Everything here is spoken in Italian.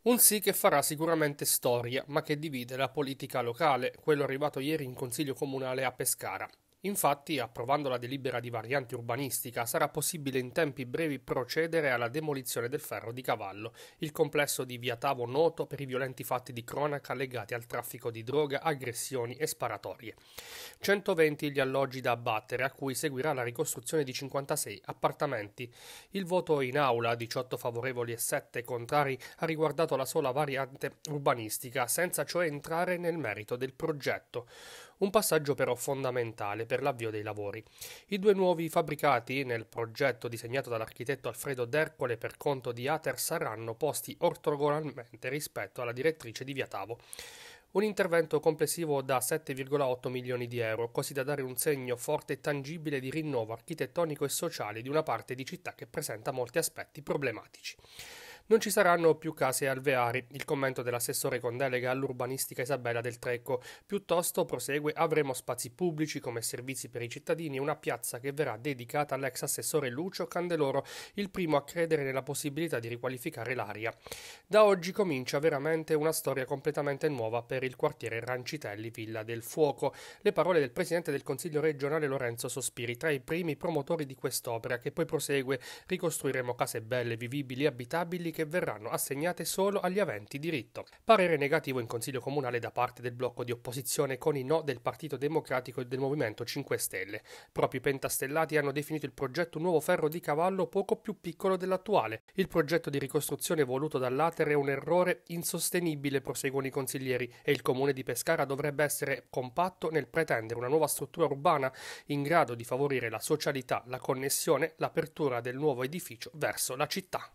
Un sì che farà sicuramente storia, ma che divide la politica locale, quello arrivato ieri in consiglio comunale a Pescara. Infatti, approvando la delibera di variante urbanistica, sarà possibile in tempi brevi procedere alla demolizione del ferro di cavallo, il complesso di Via Tavo noto per i violenti fatti di cronaca legati al traffico di droga, aggressioni e sparatorie. 120 gli alloggi da abbattere, a cui seguirà la ricostruzione di 56 appartamenti. Il voto in aula, 18 favorevoli e 7 contrari, ha riguardato la sola variante urbanistica, senza cioè entrare nel merito del progetto un passaggio però fondamentale per l'avvio dei lavori. I due nuovi fabbricati, nel progetto disegnato dall'architetto Alfredo D'Ercole per conto di Ater, saranno posti ortogonalmente rispetto alla direttrice di Viatavo. Un intervento complessivo da 7,8 milioni di euro, così da dare un segno forte e tangibile di rinnovo architettonico e sociale di una parte di città che presenta molti aspetti problematici non ci saranno più case alveari. Il commento dell'assessore con delega all'urbanistica Isabella del Trecco. Piuttosto, prosegue, avremo spazi pubblici come servizi per i cittadini e una piazza che verrà dedicata all'ex assessore Lucio Candeloro, il primo a credere nella possibilità di riqualificare l'aria. Da oggi comincia veramente una storia completamente nuova per il quartiere Rancitelli Villa del Fuoco. Le parole del presidente del Consiglio regionale Lorenzo Sospiri, tra i primi promotori di quest'opera, che poi prosegue: ricostruiremo case belle, vivibili e abitabili che verranno assegnate solo agli aventi diritto. Parere negativo in Consiglio Comunale da parte del blocco di opposizione con i no del Partito Democratico e del Movimento 5 Stelle. Proprio i pentastellati hanno definito il progetto un nuovo ferro di cavallo poco più piccolo dell'attuale. Il progetto di ricostruzione voluto dall'Ater è un errore insostenibile, proseguono i consiglieri, e il comune di Pescara dovrebbe essere compatto nel pretendere una nuova struttura urbana in grado di favorire la socialità, la connessione, l'apertura del nuovo edificio verso la città.